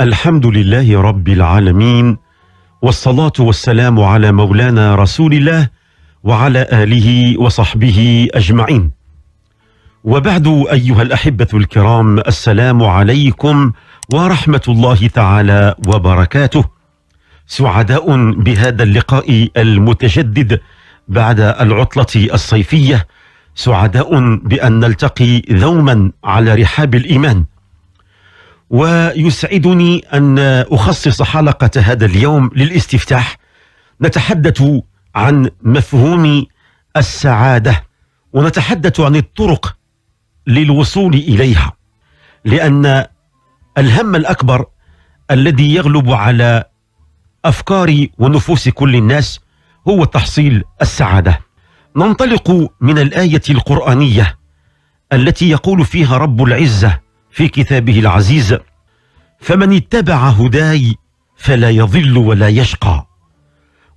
الحمد لله رب العالمين والصلاة والسلام على مولانا رسول الله وعلى آله وصحبه أجمعين وبعد أيها الأحبة الكرام السلام عليكم ورحمة الله تعالى وبركاته سعداء بهذا اللقاء المتجدد بعد العطلة الصيفية سعداء بأن نلتقي ذوما على رحاب الإيمان ويسعدني أن أخصص حلقة هذا اليوم للاستفتاح نتحدث عن مفهوم السعادة ونتحدث عن الطرق للوصول إليها لأن الهم الأكبر الذي يغلب على أفكار ونفوس كل الناس هو تحصيل السعادة ننطلق من الآية القرآنية التي يقول فيها رب العزة في كتابه العزيز فمن اتبع هداي فلا يضل ولا يشقى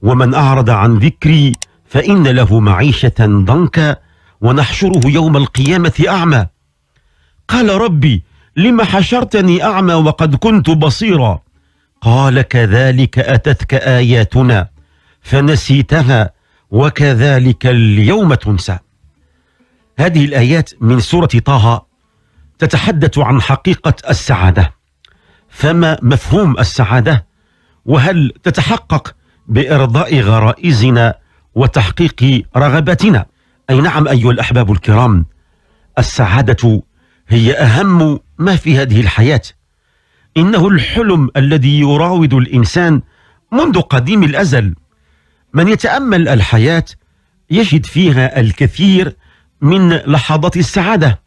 ومن أعرض عن ذكري فإن له معيشة ضنكا ونحشره يوم القيامة أعمى قال ربي لم حشرتني أعمى وقد كنت بصيرا قال كذلك أتتك آياتنا فنسيتها وكذلك اليوم تنسى هذه الآيات من سورة طه تتحدث عن حقيقة السعادة فما مفهوم السعادة وهل تتحقق بإرضاء غرائزنا وتحقيق رغباتنا أي نعم أيها الأحباب الكرام السعادة هي أهم ما في هذه الحياة إنه الحلم الذي يراود الإنسان منذ قديم الأزل من يتأمل الحياة يجد فيها الكثير من لحظات السعادة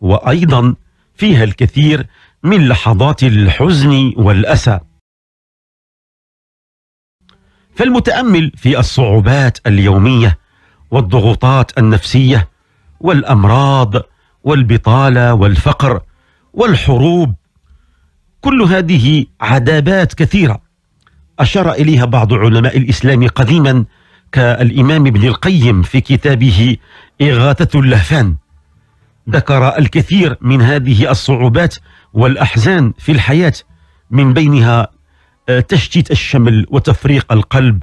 وأيضا فيها الكثير من لحظات الحزن والأسى فالمتأمل في الصعوبات اليومية والضغوطات النفسية والأمراض والبطالة والفقر والحروب كل هذه عذابات كثيرة أشار إليها بعض علماء الإسلام قديما كالإمام ابن القيم في كتابه إغاثة اللهفان ذكر الكثير من هذه الصعوبات والأحزان في الحياة من بينها آه، تشتيت الشمل وتفريق القلب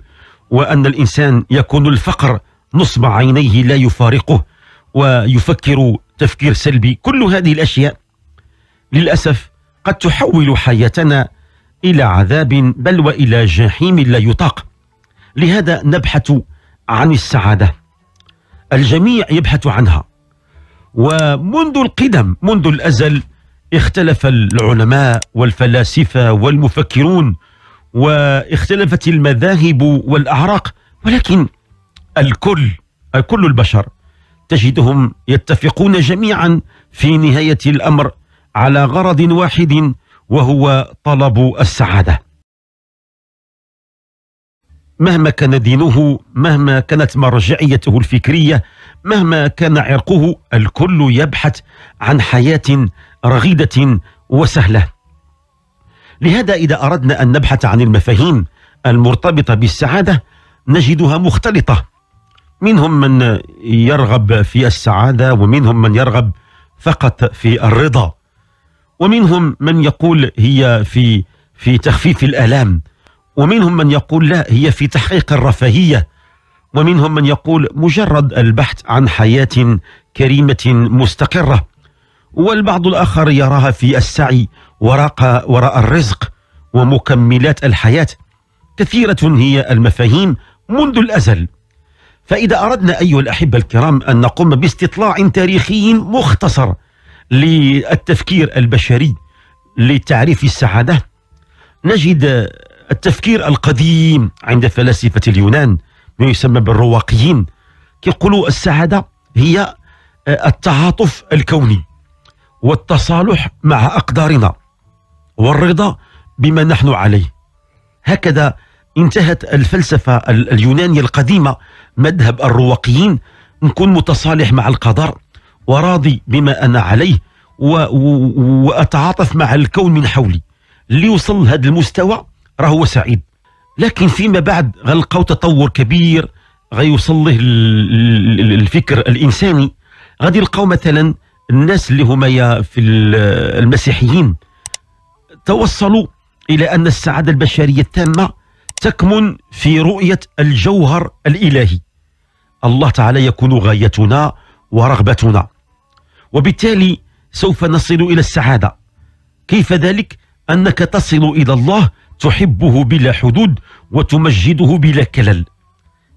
وأن الإنسان يكون الفقر نصب عينيه لا يفارقه ويفكر تفكير سلبي كل هذه الأشياء للأسف قد تحول حياتنا إلى عذاب بل وإلى جحيم لا يطاق لهذا نبحث عن السعادة الجميع يبحث عنها ومنذ القدم منذ الأزل اختلف العلماء والفلاسفة والمفكرون واختلفت المذاهب والأعراق ولكن الكل كل البشر تجدهم يتفقون جميعا في نهاية الأمر على غرض واحد وهو طلب السعادة مهما كان دينه مهما كانت مرجعيته الفكرية مهما كان عرقه الكل يبحث عن حياة رغيدة وسهلة لهذا إذا أردنا أن نبحث عن المفاهيم المرتبطة بالسعادة نجدها مختلطة منهم من يرغب في السعادة ومنهم من يرغب فقط في الرضا ومنهم من يقول هي في في تخفيف الآلام ومنهم من يقول لا هي في تحقيق الرفاهية ومنهم من يقول مجرد البحث عن حياة كريمة مستقرة والبعض الآخر يراها في السعي وراء, وراء الرزق ومكملات الحياة كثيرة هي المفاهيم منذ الأزل فإذا أردنا أيها الأحبة الكرام أن نقوم باستطلاع تاريخي مختصر للتفكير البشري لتعريف السعادة نجد التفكير القديم عند فلاسفة اليونان ما يسمى بالرواقيين كيقولوا السعاده هي آه، التعاطف الكوني والتصالح مع اقدارنا والرضا بما نحن عليه هكذا انتهت الفلسفه اليونانيه القديمه مذهب الرواقيين نكون متصالح مع القدر وراضي بما انا عليه واتعاطف مع الكون من حولي اللي وصل لهذا المستوى راهو سعيد لكن فيما بعد غلقوا تطور كبير غيوصل له الفكر الانساني غادي يلقاو مثلا الناس اللي هما في المسيحيين توصلوا الى ان السعاده البشريه التامه تكمن في رؤيه الجوهر الالهي الله تعالى يكون غايتنا ورغبتنا وبالتالي سوف نصل الى السعاده كيف ذلك انك تصل الى الله تحبه بلا حدود وتمجده بلا كلل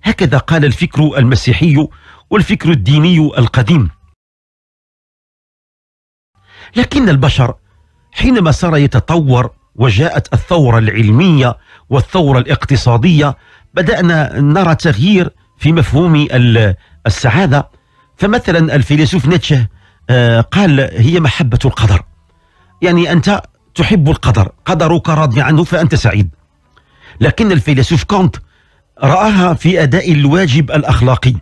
هكذا قال الفكر المسيحي والفكر الديني القديم لكن البشر حينما صار يتطور وجاءت الثورة العلمية والثورة الاقتصادية بدأنا نرى تغيير في مفهوم السعادة فمثلا الفيلسوف نيتشه آه، قال هي محبة القدر يعني أنت تحب القدر قدرك راضي عنه فأنت سعيد لكن الفيلسوف كانت رآها في أداء الواجب الأخلاقي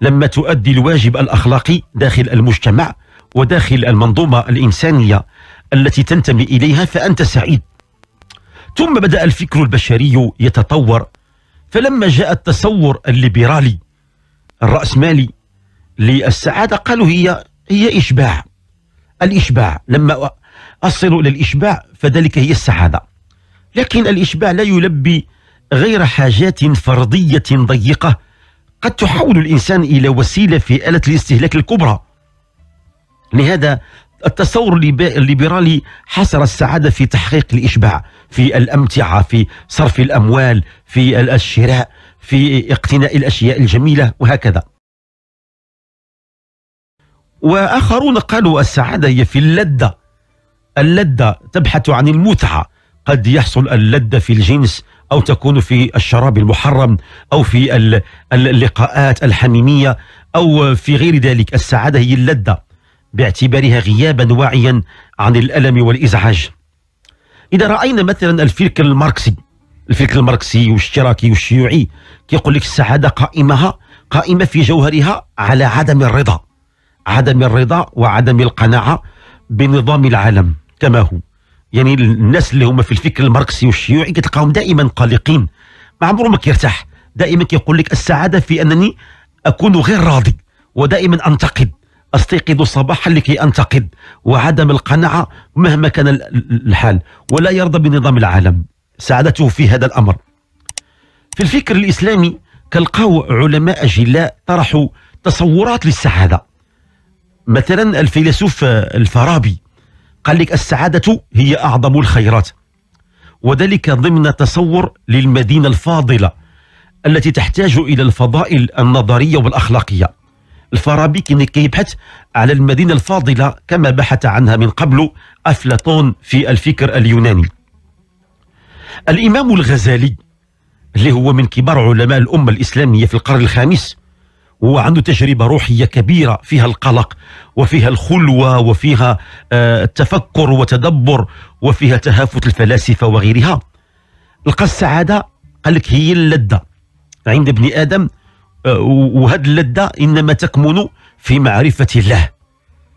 لما تؤدي الواجب الأخلاقي داخل المجتمع وداخل المنظومة الإنسانية التي تنتمي إليها فأنت سعيد ثم بدأ الفكر البشري يتطور فلما جاء التصور الليبرالي الرأسمالي للسعادة قالوا هي هي إشباع الإشباع لما أصل إلى الإشباع فذلك هي السعادة لكن الإشباع لا يلبي غير حاجات فردية ضيقة قد تحول الإنسان إلى وسيلة في آلة الاستهلاك الكبرى لهذا التصور الليبرالي حصر السعادة في تحقيق الإشباع في الأمتعة في صرف الأموال في الشراء في اقتناء الأشياء الجميلة وهكذا وآخرون قالوا السعادة هي في اللذة اللذة تبحث عن المتعة قد يحصل اللذة في الجنس أو تكون في الشراب المحرم أو في اللقاءات الحميمية أو في غير ذلك السعادة هي اللذة باعتبارها غيابا واعيا عن الألم والإزعاج إذا رأينا مثلا الفكر الماركسي الفكر الماركسي والاشتراكي والشيوعي كيقول لك السعادة قائمها قائمة في جوهرها على عدم الرضا عدم الرضا وعدم القناعة بنظام العالم كما هو يعني الناس اللي هما في الفكر الماركسي والشيوعي كتلقاهم دائما قلقين ما عمره ما كيرتاح دائما كيقول لك السعاده في انني اكون غير راضي ودائما انتقد استيقظ صباحا لكي انتقد وعدم القناعه مهما كان الحال ولا يرضى بنظام العالم سعادته في هذا الامر في الفكر الاسلامي كلقاو علماء اجلاء طرحوا تصورات للسعاده مثلا الفيلسوف الفارابي قال لك السعادة هي أعظم الخيرات وذلك ضمن تصور للمدينة الفاضلة التي تحتاج إلى الفضائل النظرية والأخلاقية الفارابي كان كيبحث على المدينة الفاضلة كما بحث عنها من قبل أفلاطون في الفكر اليوناني الإمام الغزالي اللي هو من كبار علماء الأمة الإسلامية في القرن الخامس هو عنده تجربة روحية كبيرة فيها القلق وفيها الخلوة وفيها آه، التفكر وتدبر وفيها تهافت الفلاسفة وغيرها لقى السعادة قال لك هي اللذة عند ابن آدم آه، وهذه اللذة إنما تكمن في معرفة الله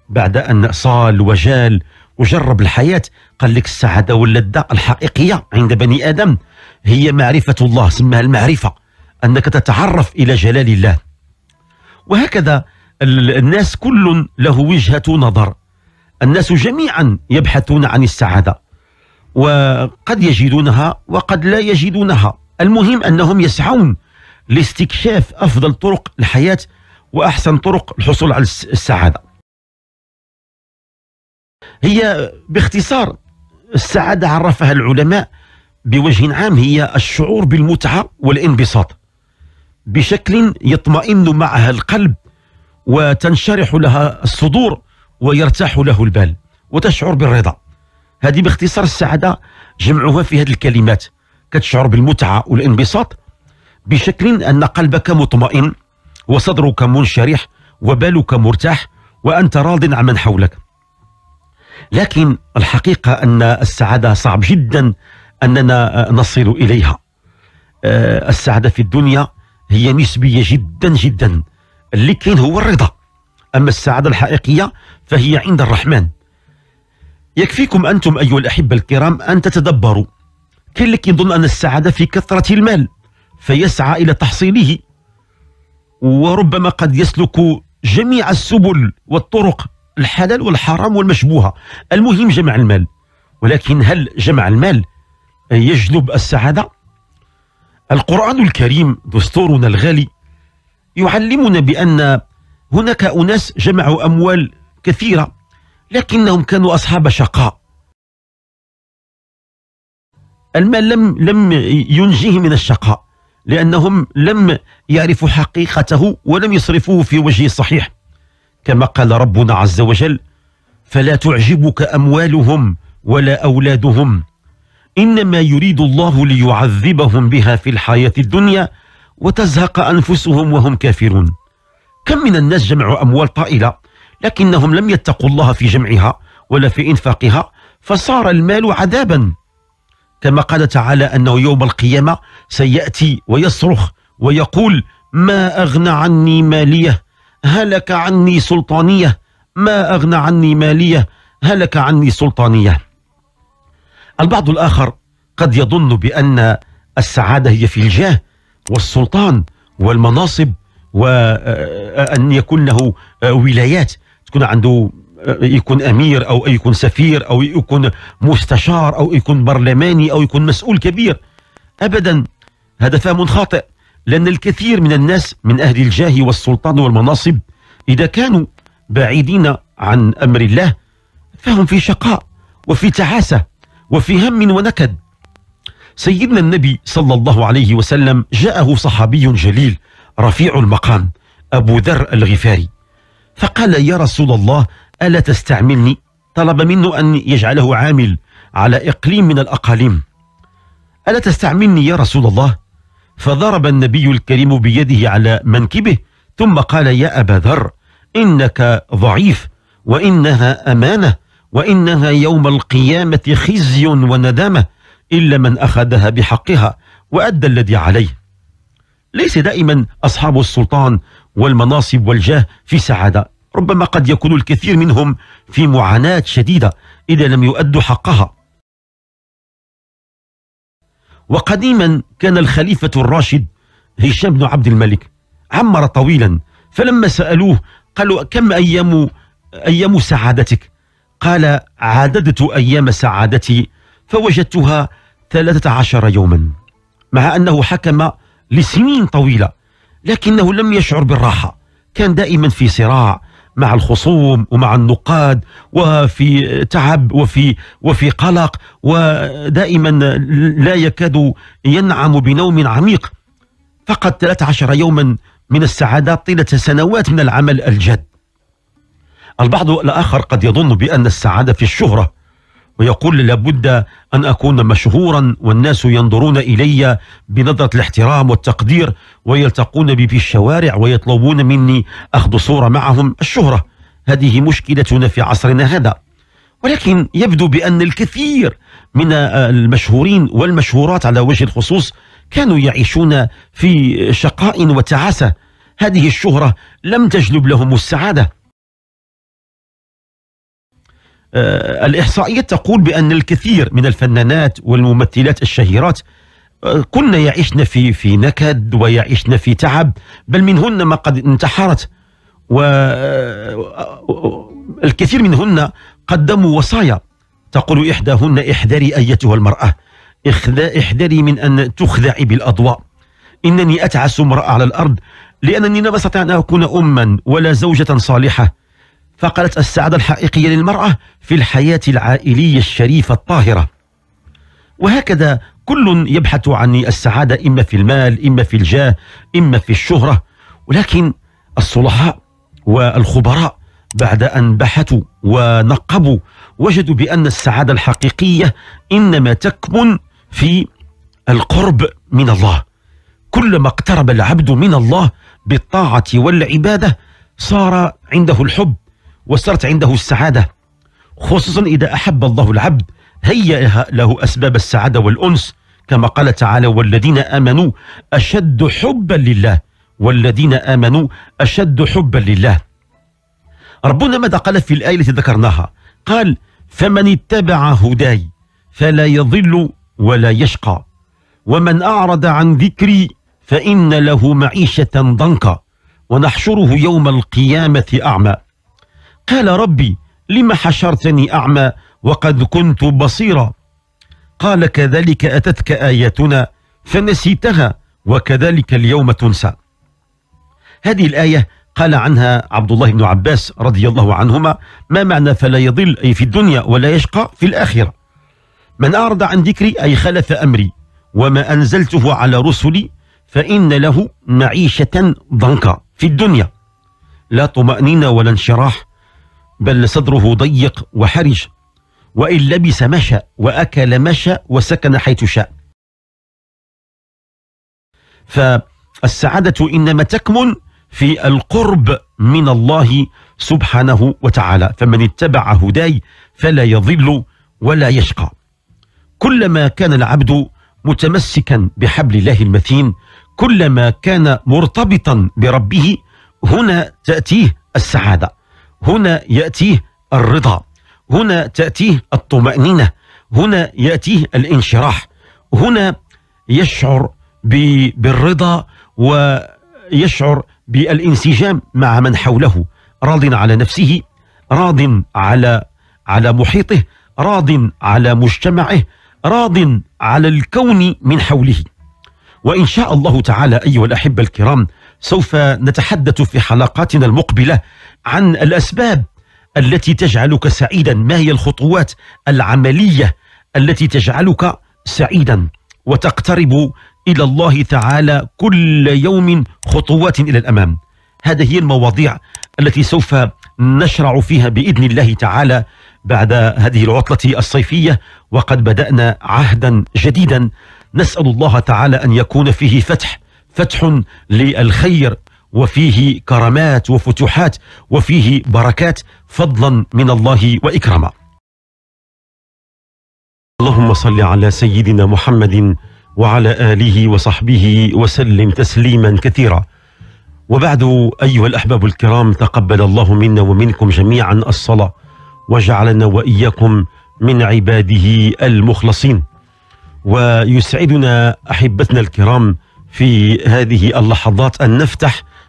بعد أن صال وجال وجرب الحياة قال لك السعادة واللذة الحقيقية عند بني آدم هي معرفة الله سماها المعرفة أنك تتعرف إلى جلال الله وهكذا الناس كل له وجهة نظر الناس جميعا يبحثون عن السعادة وقد يجدونها وقد لا يجدونها المهم أنهم يسعون لاستكشاف أفضل طرق الحياة وأحسن طرق الحصول على السعادة هي باختصار السعادة عرفها العلماء بوجه عام هي الشعور بالمتعة والانبساط بشكل يطمئن معها القلب وتنشرح لها الصدور ويرتاح له البال وتشعر بالرضا هذه باختصار السعادة جمعها في هذه الكلمات كتشعر بالمتعة والانبساط بشكل أن قلبك مطمئن وصدرك منشرح وبالك مرتاح وأنت راض عن من حولك لكن الحقيقة أن السعادة صعب جدا أننا نصل إليها آه، السعادة في الدنيا هي نسبيه جدا جدا اللي كاين هو الرضا اما السعاده الحقيقيه فهي عند الرحمن يكفيكم انتم ايها الاحبه الكرام ان تتدبروا كل اللي يظن ان السعاده في كثره المال فيسعى الى تحصيله وربما قد يسلك جميع السبل والطرق الحلال والحرام والمشبوهه المهم جمع المال ولكن هل جمع المال يجلب السعاده القرآن الكريم دستورنا الغالي يعلمنا بأن هناك أناس جمعوا أموال كثيرة لكنهم كانوا أصحاب شقاء المال لم لم ينجيه من الشقاء لأنهم لم يعرفوا حقيقته ولم يصرفوه في وجهه الصحيح كما قال ربنا عز وجل فلا تعجبك أموالهم ولا أولادهم إنما يريد الله ليعذبهم بها في الحياة الدنيا وتزهق أنفسهم وهم كافرون كم من الناس جمعوا أموال طائلة لكنهم لم يتقوا الله في جمعها ولا في إنفاقها فصار المال عذابا كما قال تعالى أنه يوم القيامة سيأتي ويصرخ ويقول ما أغنى عني مالية هلك عني سلطانية ما أغنى عني مالية هلك عني سلطانية البعض الآخر قد يظن بأن السعادة هي في الجاه والسلطان والمناصب وأن آه، آه، يكون له آه، ولايات تكون عنده يكون أمير أو يكون سفير أو يكون مستشار أو يكون برلماني أو يكون مسؤول كبير أبدا هذا فهم خاطئ لأن الكثير من الناس من أهل الجاه والسلطان والمناصب إذا كانوا بعيدين عن أمر الله فهم في شقاء وفي تعاسة وفي هم ونكد سيدنا النبي صلى الله عليه وسلم جاءه صحابي جليل رفيع المقام أبو ذر الغفاري فقال يا رسول الله ألا تستعملني طلب منه أن يجعله عامل على إقليم من الأقاليم ألا تستعملني يا رسول الله فضرب النبي الكريم بيده على منكبه ثم قال يا أبا ذر إنك ضعيف وإنها أمانة وإنها يوم القيامة خزي وندامة إلا من أخذها بحقها وأدى الذي عليه ليس دائما أصحاب السلطان والمناصب والجاه في سعادة ربما قد يكون الكثير منهم في معاناة شديدة إذا لم يؤدوا حقها وقديما كان الخليفة الراشد هشام بن عبد الملك عمر طويلا فلما سألوه قالوا كم أيام أيام سعادتك قال عددت أيام سعادتي فوجدتها 13 يوما مع أنه حكم لسنين طويلة لكنه لم يشعر بالراحة كان دائما في صراع مع الخصوم ومع النقاد وفي تعب وفي وفي قلق ودائما لا يكاد ينعم بنوم عميق فقط 13 يوما من السعادة طيلة سنوات من العمل الجاد البعض الآخر قد يظن بأن السعادة في الشهرة ويقول لابد أن أكون مشهورا والناس ينظرون إلي بنظرة الاحترام والتقدير ويلتقون بي في الشوارع ويطلبون مني أخذ صورة معهم الشهرة هذه مشكلتنا في عصرنا هذا ولكن يبدو بأن الكثير من المشهورين والمشهورات على وجه الخصوص كانوا يعيشون في شقاء وتعاسة هذه الشهرة لم تجلب لهم السعادة آه، الإحصائيات تقول بأن الكثير من الفنانات والممثلات الشهيرات آه، كنا يعيشن في في نكد ويعيشن في تعب بل منهن ما قد انتحرت والكثير آه، منهن قدموا وصايا تقول إحداهن احذري أيتها المرأة احذري من أن تخدعي بالأضواء إنني أتعس امرأة على الأرض لأنني لا أستطيع أن أكون أما ولا زوجة صالحة فقالت السعادة الحقيقية للمرأة في الحياة العائلية الشريفة الطاهرة وهكذا كل يبحث عن السعادة إما في المال إما في الجاه إما في الشهرة ولكن الصلحاء والخبراء بعد أن بحثوا ونقبوا وجدوا بأن السعادة الحقيقية إنما تكمن في القرب من الله كلما اقترب العبد من الله بالطاعة والعبادة صار عنده الحب وصارت عنده السعادة خصوصا إذا أحب الله العبد هيأ له أسباب السعادة والأنس كما قال تعالى والذين آمنوا أشد حبا لله والذين آمنوا أشد حبا لله ربنا ماذا قال في الآية التي ذكرناها قال فمن اتبع هداي فلا يضل ولا يشقى ومن أعرض عن ذكري فإن له معيشة ضنكا ونحشره يوم القيامة أعمى قال ربي لم حشرتني أعمى وقد كنت بصيرا قال كذلك أتتك آياتنا فنسيتها وكذلك اليوم تنسى هذه الآية قال عنها عبد الله بن عباس رضي الله عنهما ما معنى فلا يضل أي في الدنيا ولا يشقى في الآخرة من أعرض عن ذكري أي خلف أمري وما أنزلته على رسلي فإن له معيشة ضنكا في الدنيا لا طمأنينة ولا انشراح بل صدره ضيق وحرج وإن لبس مشى وأكل مشى وسكن حيث شاء فالسعادة إنما تكمن في القرب من الله سبحانه وتعالى فمن اتبع هداي فلا يضل ولا يشقى كلما كان العبد متمسكا بحبل الله المتين كلما كان مرتبطا بربه هنا تأتيه السعادة هنا يأتيه الرضا هنا تأتيه الطمأنينة هنا يأتيه الانشراح هنا يشعر بالرضا ويشعر بالانسجام مع من حوله راض على نفسه راض على على محيطه راض على مجتمعه راض على الكون من حوله وإن شاء الله تعالى أيها الأحبة الكرام سوف نتحدث في حلقاتنا المقبلة عن الأسباب التي تجعلك سعيدا ما هي الخطوات العملية التي تجعلك سعيدا وتقترب إلى الله تعالى كل يوم خطوات إلى الأمام هذه هي المواضيع التي سوف نشرع فيها بإذن الله تعالى بعد هذه العطلة الصيفية وقد بدأنا عهدا جديدا نسأل الله تعالى أن يكون فيه فتح فتح للخير وفيه كرامات وفتوحات وفيه بركات فضلا من الله وإكراما اللهم صل على سيدنا محمد وعلى آله وصحبه وسلم تسليما كثيرا وبعد أيها الأحباب الكرام تقبل الله منا ومنكم جميعا الصلاة وجعلنا وإياكم من عباده المخلصين ويسعدنا أحبتنا الكرام في هذه اللحظات أن نفتح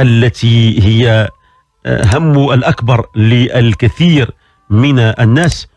التي هي آه، هم الأكبر للكثير من الناس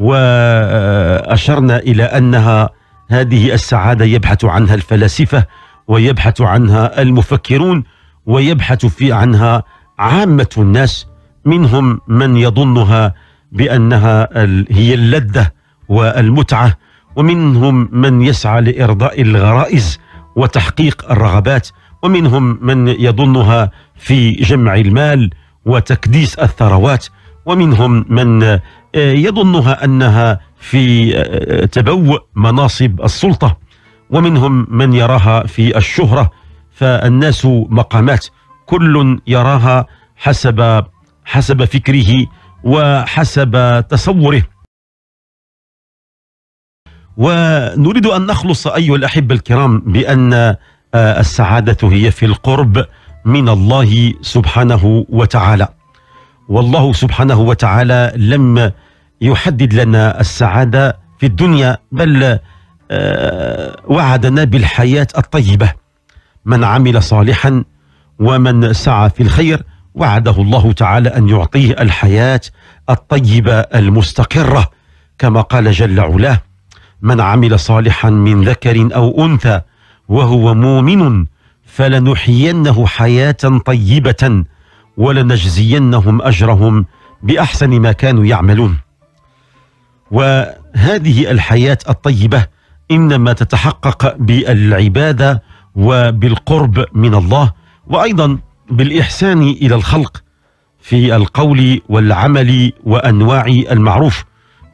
وأشرنا إلى أنها هذه السعادة يبحث عنها الفلاسفة ويبحث عنها المفكرون ويبحث في عنها عامة الناس منهم من يظنها بأنها هي اللذة والمتعة ومنهم من يسعى لإرضاء الغرائز وتحقيق الرغبات ومنهم من يظنها في جمع المال وتكديس الثروات ومنهم من آه، يظنها أنها في آه، آه، تبوء مناصب السلطة ومنهم من يراها في الشهرة فالناس مقامات كل يراها حسب حسب فكره وحسب تصوره ونريد أن نخلص أيها الأحبة الكرام بأن آه، السعادة هي في القرب من الله سبحانه وتعالى والله سبحانه وتعالى لم يحدد لنا السعادة في الدنيا بل آه، وعدنا بالحياة الطيبة من عمل صالحا ومن سعى في الخير وعده الله تعالى أن يعطيه الحياة الطيبة المستقرة كما قال جل علاه من عمل صالحا من ذكر أو أنثى وهو مؤمن فلنحيينه حياة طيبة ولنجزينهم أجرهم بأحسن ما كانوا يعملون وهذه الحياة الطيبة إنما تتحقق بالعبادة وبالقرب من الله وأيضا بالإحسان إلى الخلق في القول والعمل وأنواع المعروف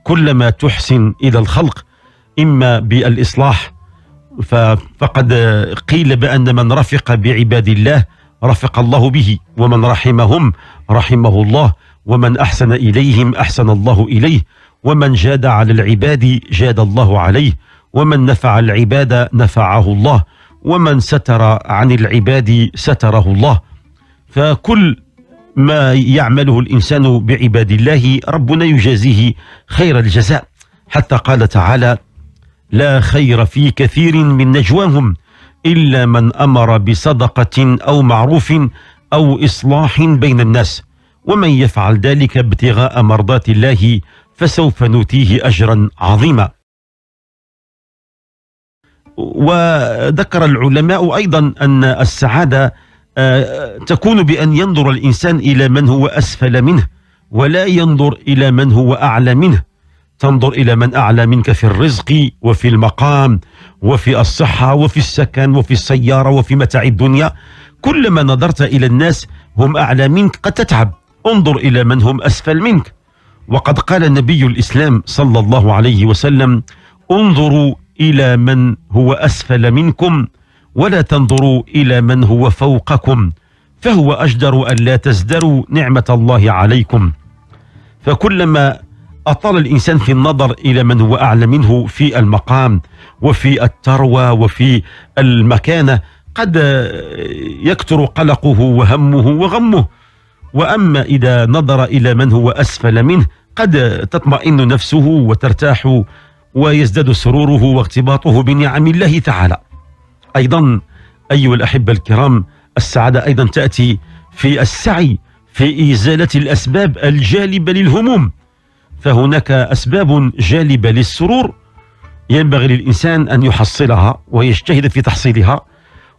كلما تحسن إلى الخلق إما بالإصلاح فقد قيل بأن من رفق بعباد الله رفق الله به ومن رحمهم رحمه الله ومن أحسن إليهم أحسن الله إليه ومن جاد على العباد جاد الله عليه ومن نفع العباد نفعه الله ومن ستر عن العباد ستره الله فكل ما يعمله الإنسان بعباد الله ربنا يجازيه خير الجزاء حتى قال تعالى لا خير في كثير من نجواهم إلا من أمر بصدقة أو معروف أو إصلاح بين الناس ومن يفعل ذلك ابتغاء مرضات الله فسوف نؤتيه أجرا عظيما وذكر العلماء أيضا أن السعادة آه، تكون بأن ينظر الإنسان إلى من هو أسفل منه ولا ينظر إلى من هو أعلى منه تنظر إلى من أعلى منك في الرزق وفي المقام وفي الصحة وفي السكن وفي السيارة وفي متاع الدنيا كلما نظرت إلى الناس هم أعلى منك قد تتعب انظر إلى من هم أسفل منك وقد قال نبي الإسلام صلى الله عليه وسلم انظروا إلى من هو أسفل منكم ولا تنظروا إلى من هو فوقكم فهو أجدر أن لا تزدروا نعمة الله عليكم فكلما أطال الإنسان في النظر إلى من هو أعلى منه في المقام وفي الثروة وفي المكانة قد يكثر قلقه وهمه وغمه وأما إذا نظر إلى من هو أسفل منه قد تطمئن نفسه وترتاح ويزداد سروره واغتباطه بنعم الله تعالى أيضا أيها الأحبة الكرام السعادة أيضا تأتي في السعي في إزالة الأسباب الجالبة للهموم فهناك أسباب جالبة للسرور ينبغي للإنسان أن يحصلها ويجتهد في تحصيلها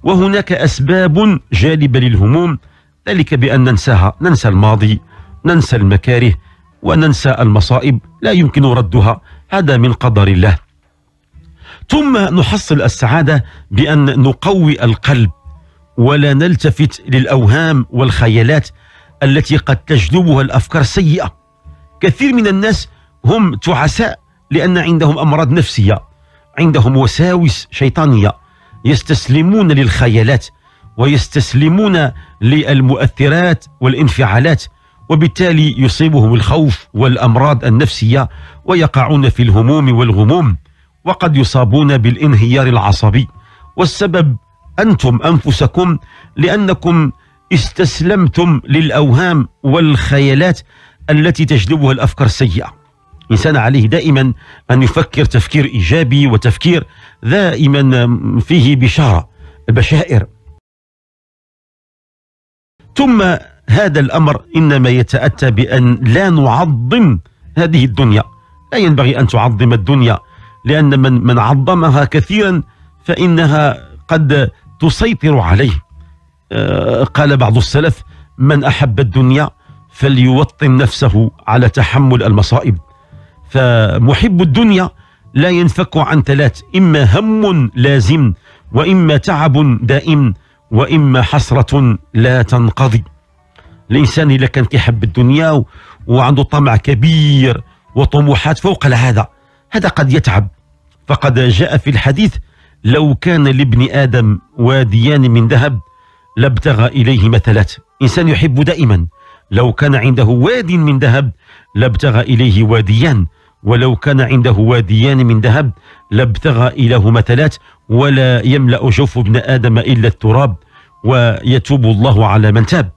وهناك أسباب جالبة للهموم ذلك بأن ننساها ننسى الماضي ننسى المكاره وننسى المصائب لا يمكن ردها هذا من قدر الله ثم نحصل السعادة بأن نقوي القلب ولا نلتفت للأوهام والخيالات التي قد تجلبها الأفكار السيئة كثير من الناس هم تعساء لأن عندهم أمراض نفسية عندهم وساوس شيطانية يستسلمون للخيالات ويستسلمون للمؤثرات والانفعالات وبالتالي يصيبهم الخوف والأمراض النفسية ويقعون في الهموم والغموم وقد يصابون بالانهيار العصبي والسبب أنتم أنفسكم لأنكم استسلمتم للأوهام والخيالات التي تجلبها الأفكار السيئة الإنسان عليه دائما أن يفكر تفكير إيجابي وتفكير دائما فيه بشارة البشائر ثم هذا الأمر إنما يتأتى بأن لا نعظم هذه الدنيا لا ينبغي أن تعظم الدنيا لأن من, من عظمها كثيرا فإنها قد تسيطر عليه آه، قال بعض السلف من أحب الدنيا فليوطن نفسه على تحمل المصائب فمحب الدنيا لا ينفك عن ثلاث إما هم لازم وإما تعب دائم وإما حسرة لا تنقضي الإنسان إذا كان كيحب الدنيا وعنده طمع كبير وطموحات فوق العادة هذا قد يتعب فقد جاء في الحديث لو كان لابن آدم واديان من ذهب لابتغى إليهما ثلاث إنسان يحب دائما لو كان عنده واد من ذهب لابتغى إليه واديان ولو كان عنده واديان من ذهب لابتغى إليهما ثلاث ولا يملأ جوف ابن آدم إلا التراب ويتوب الله على من تاب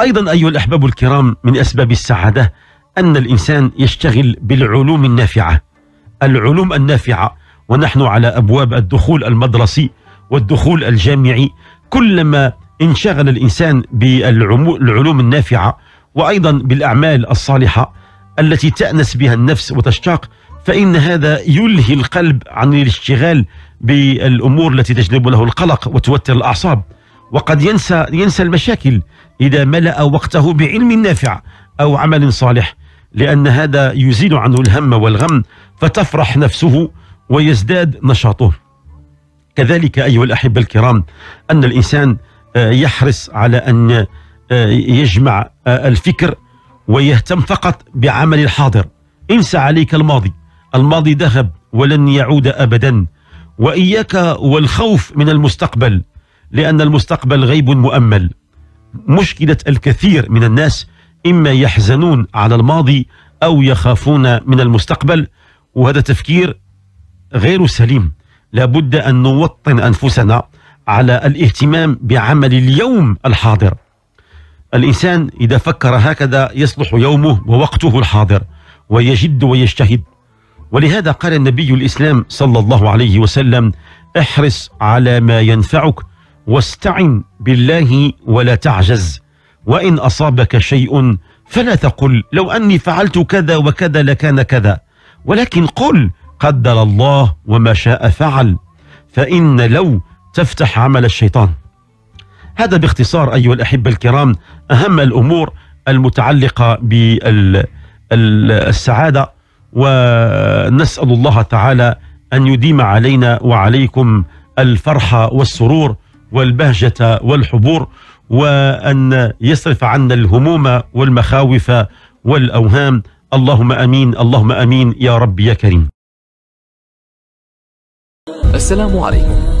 أيضا أيها الأحباب الكرام من أسباب السعادة أن الإنسان يشتغل بالعلوم النافعة العلوم النافعة ونحن على أبواب الدخول المدرسي والدخول الجامعي كلما انشغل الإنسان بالعلوم النافعة وأيضا بالأعمال الصالحة التي تأنس بها النفس وتشتاق فإن هذا يلهي القلب عن الاشتغال بالأمور التي تجلب له القلق وتوتر الأعصاب وقد ينسى ينسى المشاكل إذا ملأ وقته بعلم نافع أو عمل صالح لأن هذا يزيل عنه الهم والغم فتفرح نفسه ويزداد نشاطه كذلك أيها الأحبة الكرام أن الإنسان آه، يحرص على أن آه، يجمع آه، الفكر ويهتم فقط بعمل الحاضر انسى عليك الماضي الماضي ذهب ولن يعود أبدا وإياك والخوف من المستقبل لأن المستقبل غيب مؤمل مشكلة الكثير من الناس إما يحزنون على الماضي أو يخافون من المستقبل وهذا تفكير غير سليم لابد أن نوطن أنفسنا على الاهتمام بعمل اليوم الحاضر الإنسان إذا فكر هكذا يصلح يومه ووقته الحاضر ويجد ويجتهد ولهذا قال النبي الإسلام صلى الله عليه وسلم احرص على ما ينفعك واستعن بالله ولا تعجز وإن أصابك شيء فلا تقل لو أني فعلت كذا وكذا لكان كذا ولكن قل قدر الله وما شاء فعل فإن لو تفتح عمل الشيطان هذا باختصار أيها الأحبة الكرام أهم الأمور المتعلقة بالسعادة ونسأل الله تعالى أن يديم علينا وعليكم الفرحة والسرور والبهجة والحبور وأن يصرف عنا الهموم والمخاوف والأوهام اللهم أمين اللهم أمين يا رب يا كريم السلام عليكم